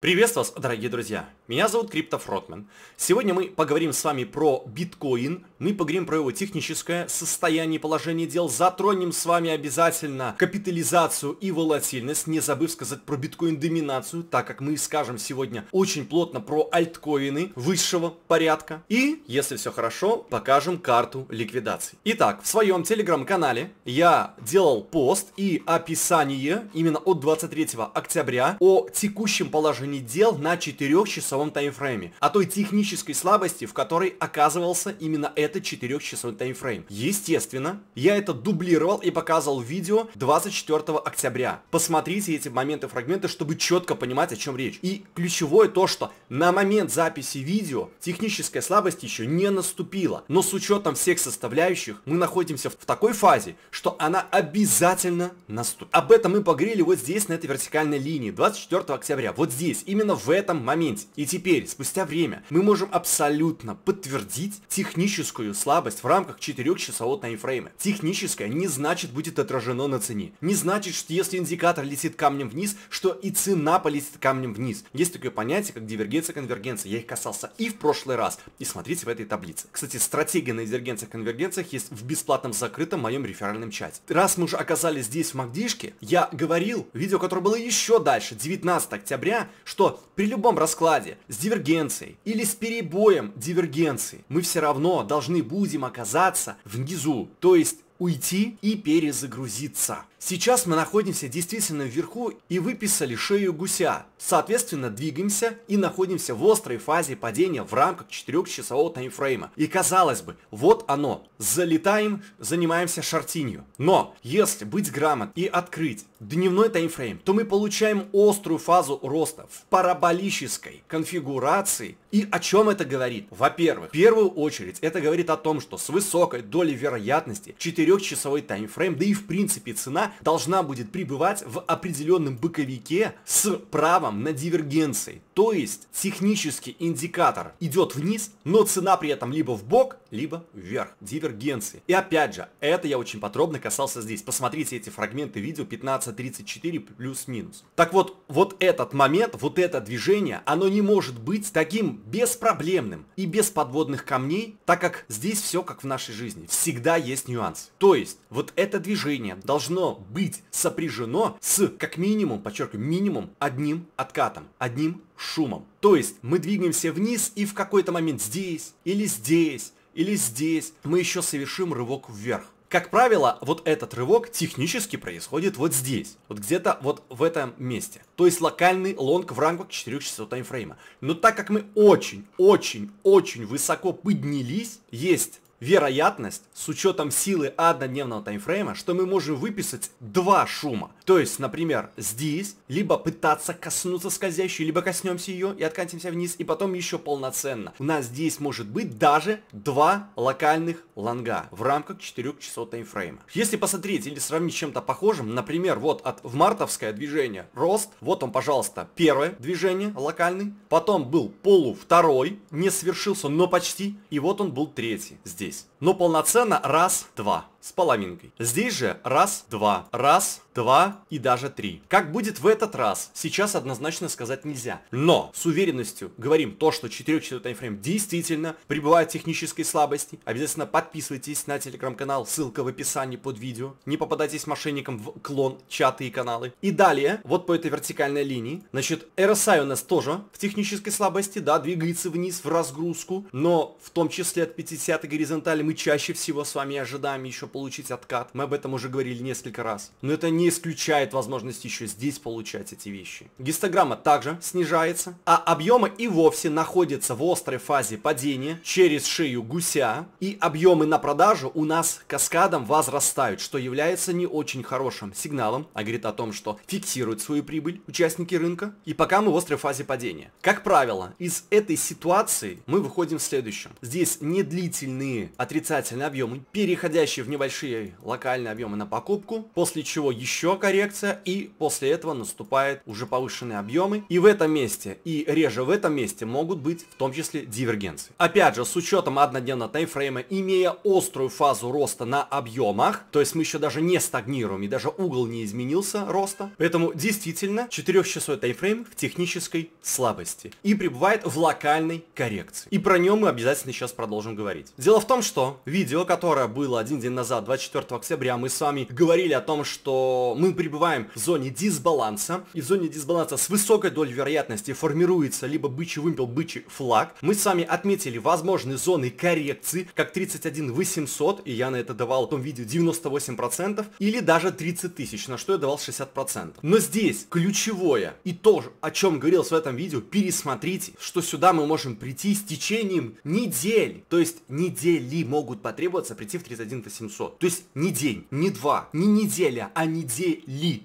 Приветствую вас, дорогие друзья! Меня зовут Криптов Ротман. Сегодня мы поговорим с вами про биткоин, мы поговорим про его техническое состояние, положение дел, затронем с вами обязательно капитализацию и волатильность, не забыв сказать про биткоин-доминацию, так как мы скажем сегодня очень плотно про альткоины высшего порядка. И, если все хорошо, покажем карту ликвидации. Итак, в своем телеграм-канале я делал пост и описание именно от 23 октября о текущем положении не дел на 4-часовом таймфрейме, а той технической слабости, в которой оказывался именно этот 4-часовой таймфрейм. Естественно, я это дублировал и показывал видео 24 октября. Посмотрите эти моменты, фрагменты, чтобы четко понимать, о чем речь. И ключевое то, что на момент записи видео техническая слабость еще не наступила, но с учетом всех составляющих мы находимся в такой фазе, что она обязательно наступит. Об этом мы погрели вот здесь, на этой вертикальной линии, 24 октября, вот здесь появились именно в этом моменте. И теперь, спустя время, мы можем абсолютно подтвердить техническую слабость в рамках 4 часового таймфрейма. Техническая не значит будет отражено на цене. Не значит, что если индикатор летит камнем вниз, что и цена полетит камнем вниз. Есть такое понятие, как дивергенция конвергенция. Я их касался и в прошлый раз. И смотрите в этой таблице. Кстати, стратегия на дивергенциях конвергенциях есть в бесплатном закрытом моем реферальном чате. Раз мы уже оказались здесь в Магдишке, я говорил, видео, которое было еще дальше, 19 октября, что при любом раскладе с дивергенцией или с перебоем дивергенции мы все равно должны будем оказаться внизу, то есть уйти и перезагрузиться. Сейчас мы находимся действительно вверху и выписали шею гуся. Соответственно, двигаемся и находимся в острой фазе падения в рамках 4-часового таймфрейма. И казалось бы, вот оно. Залетаем, занимаемся шартинью. Но, если быть грамот и открыть дневной таймфрейм, то мы получаем острую фазу роста в параболической конфигурации. И о чем это говорит? Во-первых, в первую очередь это говорит о том, что с высокой долей вероятности 4-часовой таймфрейм, да и в принципе цена должна будет пребывать в определенном боковике с правом на дивергенции. То есть технический индикатор идет вниз, но цена при этом либо в бок, либо вверх. Дивергенции. И опять же, это я очень подробно касался здесь. Посмотрите эти фрагменты видео 15.34 плюс-минус. Так вот, вот этот момент, вот это движение, оно не может быть таким беспроблемным и без подводных камней, так как здесь все как в нашей жизни. Всегда есть нюанс. То есть, вот это движение должно быть сопряжено с, как минимум, подчеркиваю, минимум одним откатом, одним шумом. То есть мы двигаемся вниз и в какой-то момент здесь или здесь или здесь, мы еще совершим рывок вверх. Как правило, вот этот рывок технически происходит вот здесь, вот где-то вот в этом месте. То есть локальный лонг в рамках 4 часов таймфрейма. Но так как мы очень, очень, очень высоко поднялись, есть вероятность с учетом силы однодневного таймфрейма, что мы можем выписать два шума. То есть, например, здесь, либо пытаться коснуться скользящей, либо коснемся ее и откатимся вниз, и потом еще полноценно. У нас здесь может быть даже два локальных лонга в рамках 4 часов таймфрейма. Если посмотреть или сравнить с чем-то похожим, например, вот от в мартовское движение рост, вот он, пожалуйста, первое движение локальный, потом был полу второй, не свершился, но почти, и вот он был третий здесь здесь. Но полноценно раз-два с половинкой. Здесь же раз, два, раз, два и даже три. Как будет в этот раз, сейчас однозначно сказать нельзя. Но с уверенностью говорим то, что 4-часовой таймфрейм действительно пребывает в технической слабости. Обязательно подписывайтесь на телеграм-канал, ссылка в описании под видео. Не попадайтесь мошенникам в клон, чаты и каналы. И далее, вот по этой вертикальной линии, значит, RSI у нас тоже в технической слабости, да, двигается вниз в разгрузку, но в том числе от 50 горизонтали мы чаще всего с вами ожидаем еще получить откат. Мы об этом уже говорили несколько раз. Но это не исключает возможность еще здесь получать эти вещи. Гистограмма также снижается, а объемы и вовсе находятся в острой фазе падения через шею гуся. И объемы на продажу у нас каскадом возрастают, что является не очень хорошим сигналом, а говорит о том, что фиксируют свою прибыль участники рынка. И пока мы в острой фазе падения. Как правило, из этой ситуации мы выходим в следующем. Здесь недлительные отрицательные объемы, переходящие в небольшие локальные объемы на покупку, после чего еще коррекция, и после этого наступают уже повышенные объемы. И в этом месте, и реже в этом месте могут быть в том числе дивергенции. Опять же, с учетом однодневного таймфрейма, имея острую фазу роста на объемах, то есть мы еще даже не стагнируем, и даже угол не изменился роста, поэтому действительно 4-часовой таймфрейм в технической слабости и пребывает в локальной коррекции. И про нее мы обязательно сейчас продолжим говорить. Дело в том, что видео, которое было один день назад, назад, 24 октября, мы с вами говорили о том, что мы пребываем в зоне дисбаланса, и в зоне дисбаланса с высокой долей вероятности формируется либо бычий вымпел, бычий флаг. Мы с вами отметили возможные зоны коррекции, как 31 800, и я на это давал в том видео 98%, или даже 30 тысяч, на что я давал 60%. Но здесь ключевое, и то, о чем говорилось в этом видео, пересмотрите, что сюда мы можем прийти с течением недель. То есть недели могут потребоваться прийти в 31 800. 500. То есть не день, не два, не неделя, а недели.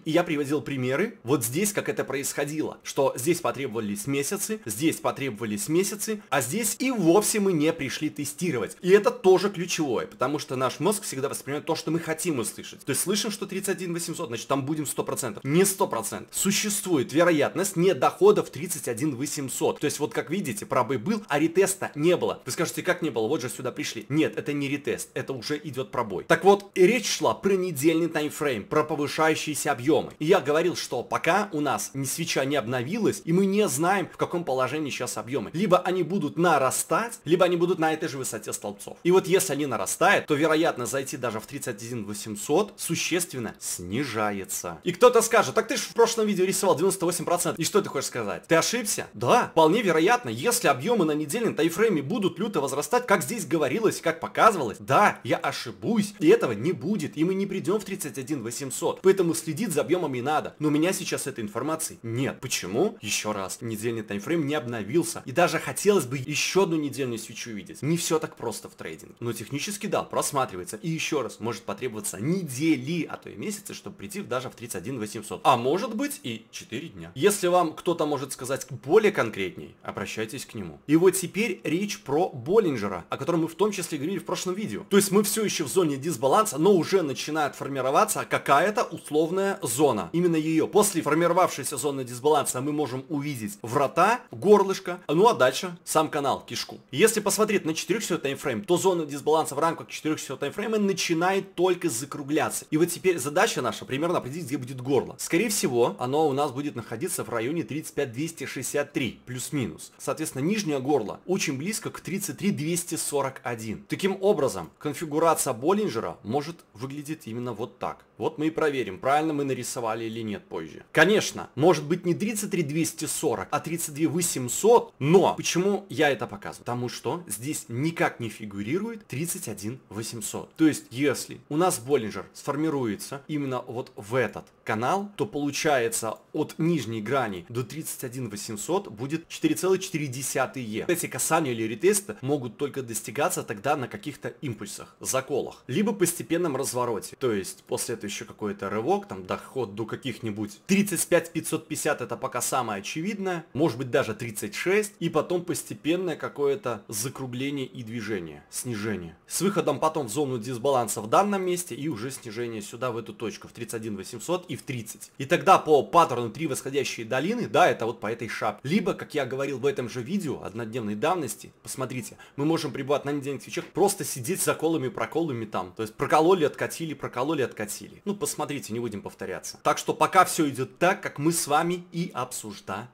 И я приводил примеры вот здесь, как это происходило. Что здесь потребовались месяцы, здесь потребовались месяцы, а здесь и вовсе мы не пришли тестировать. И это тоже ключевое, потому что наш мозг всегда воспринимает то, что мы хотим услышать. То есть слышим, что 31 800, значит там будем 100%. Не 100%. Существует вероятность не дохода в 31 800. То есть вот как видите, пробы был, а ретеста не было. Вы скажете, как не было? Вот же сюда пришли. Нет, это не ретест, это уже идет пробой собой. Так вот, речь шла про недельный таймфрейм, про повышающиеся объемы. И я говорил, что пока у нас ни свеча не обновилась, и мы не знаем, в каком положении сейчас объемы. Либо они будут нарастать, либо они будут на этой же высоте столбцов. И вот если они нарастают, то вероятно зайти даже в 31 800 существенно снижается. И кто-то скажет, так ты же в прошлом видео рисовал 98%. И что ты хочешь сказать? Ты ошибся? Да, вполне вероятно, если объемы на недельном таймфрейме будут люто возрастать, как здесь говорилось, как показывалось, да, я ошибусь, обойдусь. И этого не будет, и мы не придем в 31 800. Поэтому следить за объемами надо. Но у меня сейчас этой информации нет. Почему? Еще раз, недельный таймфрейм не обновился. И даже хотелось бы еще одну недельную свечу видеть. Не все так просто в трейдинге. Но технически да, просматривается. И еще раз, может потребоваться недели, а то и месяцы, чтобы прийти даже в 31 800. А может быть и 4 дня. Если вам кто-то может сказать более конкретней, обращайтесь к нему. И вот теперь речь про Боллинджера, о котором мы в том числе говорили в прошлом видео. То есть мы все еще в зоне дисбаланса, но уже начинает формироваться какая-то условная зона. Именно ее. После формировавшейся зоны дисбаланса мы можем увидеть врата, горлышко, ну а дальше сам канал, кишку. Если посмотреть на 4 часов таймфрейм, то зона дисбаланса в рамках 4 часов таймфрейма начинает только закругляться. И вот теперь задача наша примерно определить, где будет горло. Скорее всего, оно у нас будет находиться в районе 35 263 плюс-минус. Соответственно, нижнее горло очень близко к 33 241. Таким образом, конфигурация болен менеджера может выглядеть именно вот так. Вот мы и проверим, правильно мы нарисовали или нет позже. Конечно, может быть не 33 240, а 32 800, но почему я это показываю? Потому что здесь никак не фигурирует 31 800. То есть, если у нас Боллинджер сформируется именно вот в этот канал, то получается от нижней грани до 31 800 будет 4,4 Е. Эти касания или ретесты могут только достигаться тогда на каких-то импульсах, заколах, либо постепенном развороте. То есть, после этого еще какой-то рывок, там доход до каких-нибудь 35-550 это пока самое очевидное, может быть даже 36, и потом постепенное какое-то закругление и движение, снижение. С выходом потом в зону дисбаланса в данном месте и уже снижение сюда в эту точку, в 31 800 и в 30. И тогда по паттерну 3 восходящие долины, да, это вот по этой шапке. Либо, как я говорил в этом же видео, однодневной давности, посмотрите, мы можем прибывать на недельных свечах, просто сидеть за колами проколами там. То есть прокололи, откатили, прокололи, откатили. Ну, посмотрите, не будем повторяться. Так что пока все идет так, как мы с вами и обсуждали.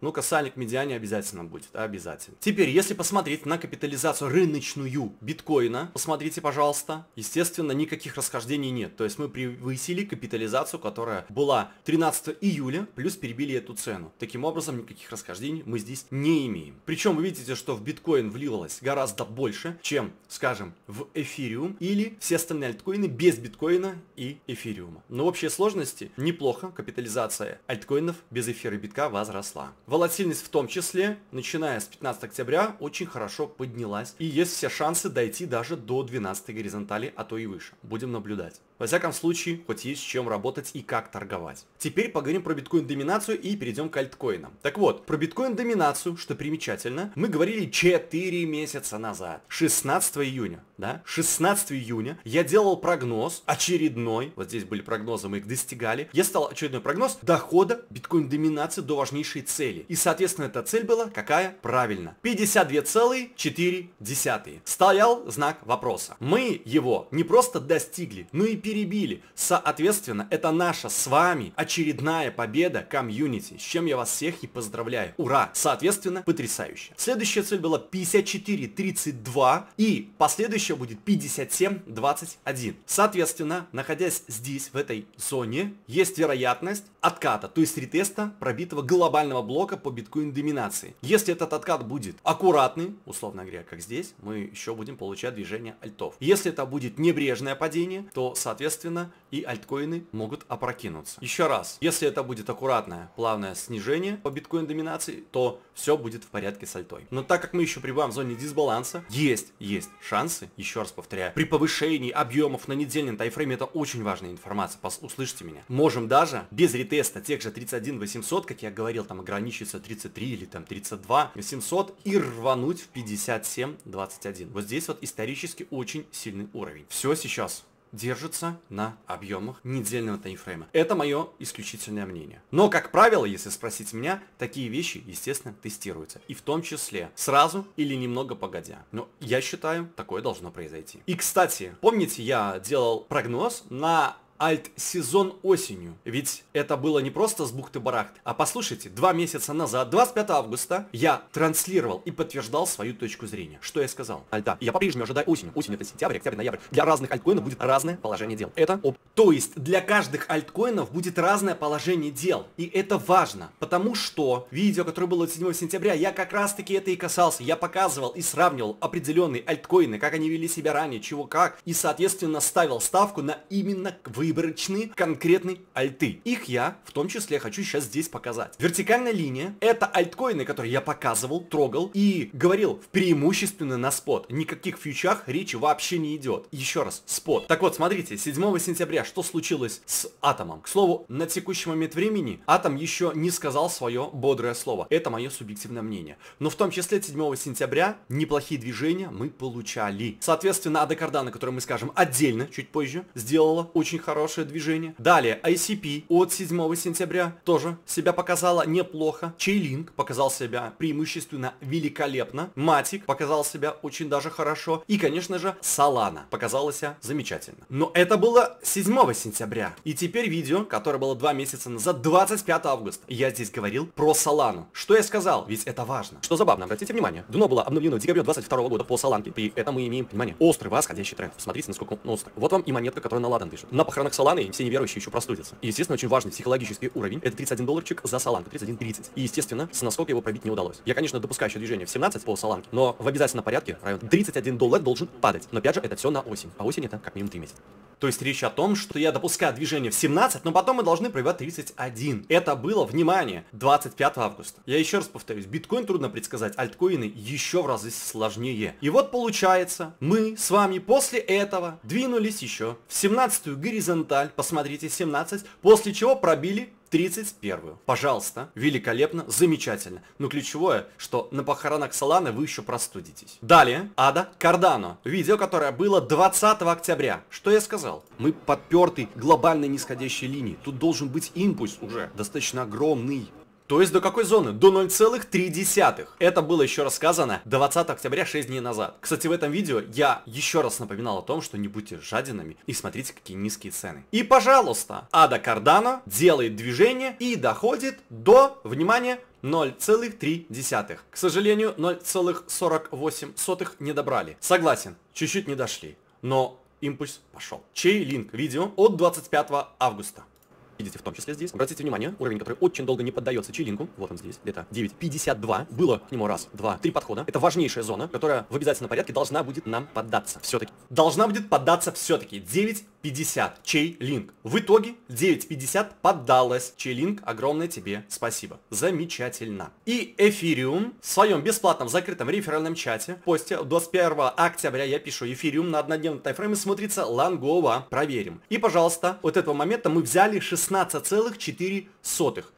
Ну, касальник медиане обязательно будет, обязательно. Теперь, если посмотреть на капитализацию рыночную биткоина, посмотрите, пожалуйста, естественно, никаких расхождений нет. То есть мы превысили капитализацию, которая была 13 июля, плюс перебили эту цену. Таким образом, никаких расхождений мы здесь не имеем. Причем вы видите, что в биткоин вливалось гораздо больше, чем, скажем, в эфириум или все остальные альткоины без биткоина и эфириума. Но в общей сложности неплохо капитализация альткоинов без эфира и битка возросла. Волатильность в том числе, начиная с 15 октября, очень хорошо поднялась. И есть все шансы дойти даже до 12 горизонтали, а то и выше. Будем наблюдать. Во всяком случае, хоть есть с чем работать и как торговать. Теперь поговорим про биткоин-доминацию и перейдем к альткоинам. Так вот, про биткоин-доминацию, что примечательно, мы говорили 4 месяца назад. 16 июня, да? 16 июня я делал прогноз очередной, вот здесь были прогнозы, мы их достигали. Я стал очередной прогноз дохода биткоин-доминации до важнейшей цели. И, соответственно, эта цель была какая? Правильно. 52,4. Стоял знак вопроса. Мы его не просто достигли, но и перебили. Соответственно, это наша с вами очередная победа комьюнити, с чем я вас всех и поздравляю. Ура! Соответственно, потрясающе. Следующая цель была 54-32 и последующая будет 57-21. Соответственно, находясь здесь, в этой зоне, есть вероятность отката, то есть ретеста пробитого глобального блока по биткоин-доминации. Если этот откат будет аккуратный, условно говоря, как здесь, мы еще будем получать движение альтов. Если это будет небрежное падение, то, соответственно, соответственно, и альткоины могут опрокинуться. Еще раз, если это будет аккуратное, плавное снижение по биткоин-доминации, то все будет в порядке с альтой. Но так как мы еще прибываем в зоне дисбаланса, есть, есть шансы, еще раз повторяю, при повышении объемов на недельном тайфрейме это очень важная информация, пос, меня. Можем даже без ретеста тех же 31 800, как я говорил, там ограничивается 33 или там 32 800 и рвануть в 57 21. Вот здесь вот исторически очень сильный уровень. Все сейчас держится на объемах недельного таймфрейма. Это мое исключительное мнение. Но, как правило, если спросить меня, такие вещи, естественно, тестируются. И в том числе сразу или немного погодя. Но я считаю, такое должно произойти. И, кстати, помните, я делал прогноз на альт-сезон осенью. Ведь это было не просто с бухты Барахт, А послушайте, два месяца назад, 25 августа, я транслировал и подтверждал свою точку зрения. Что я сказал? Альта. Я по-прежнему ожидаю осенью. Осень это сентябрь, октябрь, ноябрь. Для разных альткоинов будет разное положение дел. Это оп. То есть для каждых альткоинов будет разное положение дел. И это важно. Потому что видео, которое было 7 сентября, я как раз таки это и касался. Я показывал и сравнивал определенные альткоины, как они вели себя ранее, чего как. И, соответственно, ставил ставку на именно вы выборочные конкретные альты. Их я в том числе хочу сейчас здесь показать. Вертикальная линия – это альткоины, которые я показывал, трогал и говорил преимущественно на спот. Никаких фьючах речи вообще не идет. Еще раз, спот. Так вот, смотрите, 7 сентября что случилось с атомом? К слову, на текущий момент времени атом еще не сказал свое бодрое слово. Это мое субъективное мнение. Но в том числе 7 сентября неплохие движения мы получали. Соответственно, Ада Кардана, который мы скажем отдельно чуть позже, сделала очень хорошо хорошее движение. Далее, ICP от 7 сентября тоже себя показала неплохо. Чейлинг показал себя преимущественно великолепно. Матик показал себя очень даже хорошо. И, конечно же, Салана показала замечательно. Но это было 7 сентября. И теперь видео, которое было 2 месяца назад, 25 августа. Я здесь говорил про Салану. Что я сказал? Ведь это важно. Что забавно, обратите внимание, дно было обновлено в декабре 22 года по Саланке. При этом мы имеем, внимание, острый восходящий тренд. Смотрите, насколько он острый. Вот вам и монетка, которая на ладан пишет. На похорон хроноксаланы, все неверующие еще простудятся. И, естественно, очень важный психологический уровень. Это 31 долларчик за саланку, 31.30. И, естественно, с наскока его пробить не удалось. Я, конечно, допускаю еще движение в 17 по саланке, но в обязательном порядке район 31 доллар должен падать. Но, опять же, это все на осень. А осень это как минимум 3 месяца. То есть речь о том, что я допускаю движение в 17, но потом мы должны проиграть 31. Это было, внимание, 25 августа. Я еще раз повторюсь, биткоин трудно предсказать, альткоины еще в разы сложнее. И вот получается, мы с вами после этого двинулись еще в 17-ю горизонт Визенталь, посмотрите, 17, после чего пробили 31 Пожалуйста. Великолепно, замечательно. Но ключевое, что на похоронах Соланы вы еще простудитесь. Далее, Ада Кардано. Видео, которое было 20 октября. Что я сказал? Мы подперты глобальной нисходящей линии. Тут должен быть импульс уже достаточно огромный. То есть до какой зоны? До 0,3. Это было еще раз сказано 20 октября, 6 дней назад. Кстати, в этом видео я еще раз напоминал о том, что не будьте жадинами и смотрите, какие низкие цены. И пожалуйста, Ада Кардана делает движение и доходит до, внимание, 0,3. К сожалению, 0,48 не добрали. Согласен, чуть-чуть не дошли. Но импульс пошел. Чей линк видео от 25 августа видите в том числе здесь. Обратите внимание, уровень, который очень долго не поддается чилинку, вот он здесь, где-то 9.52, было к нему раз, два, три подхода. Это важнейшая зона, которая в обязательном порядке должна будет нам поддаться все-таки. Должна будет поддаться все-таки. 9 50 Чейлинг. В итоге 9.50 поддалась. Чейлинг, огромное тебе спасибо. Замечательно. И Эфириум в своем бесплатном закрытом реферальном чате в посте 21 октября я пишу Эфириум на однодневном тайфрейме смотрится лонгово. Проверим. И, пожалуйста, вот этого момента мы взяли 16,4.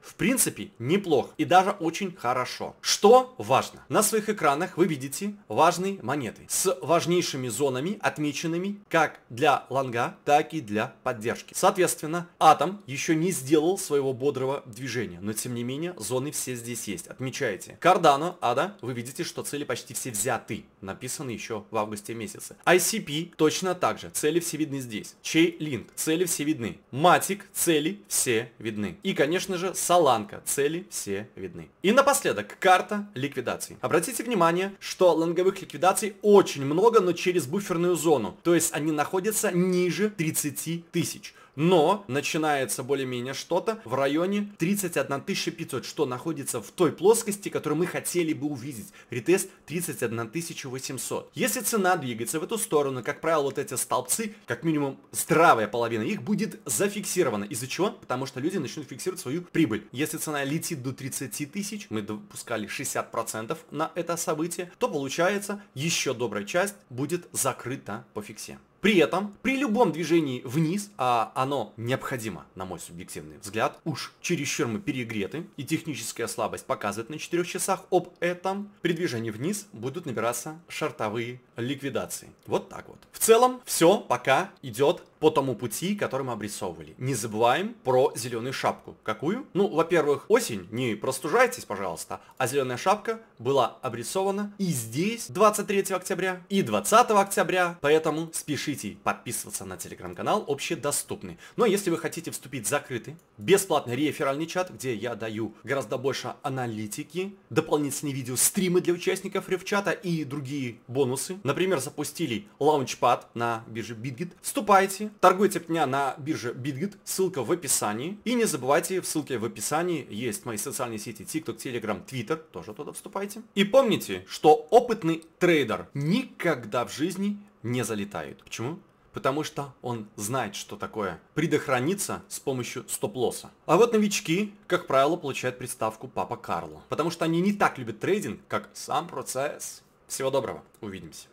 В принципе, неплохо. И даже очень хорошо. Что важно? На своих экранах вы видите важные монеты с важнейшими зонами, отмеченными как для лонга, так так и для поддержки. Соответственно, атом еще не сделал своего бодрого движения, но тем не менее зоны все здесь есть. Отмечайте. Кардано, Ада, вы видите, что цели почти все взяты, написаны еще в августе месяце. ICP точно так же, цели все видны здесь. чей Chainlink, цели все видны. Матик, цели все видны. И, конечно же, Саланка, цели все видны. И напоследок, карта ликвидации. Обратите внимание, что лонговых ликвидаций очень много, но через буферную зону. То есть они находятся ниже 30 тысяч. Но начинается более-менее что-то в районе 31 500, что находится в той плоскости, которую мы хотели бы увидеть. Ретест 31 800. Если цена двигается в эту сторону, как правило, вот эти столбцы, как минимум здравая половина их будет зафиксирована. Из-за чего? Потому что люди начнут фиксировать свою прибыль. Если цена летит до 30 тысяч, мы допускали 60% на это событие, то получается еще добрая часть будет закрыта по фиксе. При этом, при любом движении вниз, а оно необходимо, на мой субъективный взгляд, уж чересчур мы перегреты, и техническая слабость показывает на 4 часах об этом, при движении вниз будут набираться шартовые ликвидации. Вот так вот. В целом, все пока идет по тому пути, который мы обрисовывали. Не забываем про зеленую шапку. Какую? Ну, во-первых, осень, не простужайтесь, пожалуйста, а зеленая шапка была обрисована и здесь 23 октября, и 20 октября, поэтому спешите подписываться на телеграм-канал общедоступный. Но ну, а если вы хотите вступить в закрытый, бесплатный реферальный чат, где я даю гораздо больше аналитики, дополнительные видео, стримы для участников рефчата и другие бонусы, например, запустили лаунчпад на бирже Bitget. вступайте, Торгуйте меня на бирже Bitget, ссылка в описании. И не забывайте, в ссылке в описании есть мои социальные сети TikTok, Telegram, Twitter, тоже туда вступайте. И помните, что опытный трейдер никогда в жизни не залетает. Почему? потому что он знает, что такое предохраниться с помощью стоп-лосса. А вот новички, как правило, получают приставку «Папа Карло», потому что они не так любят трейдинг, как сам процесс. Всего доброго, увидимся.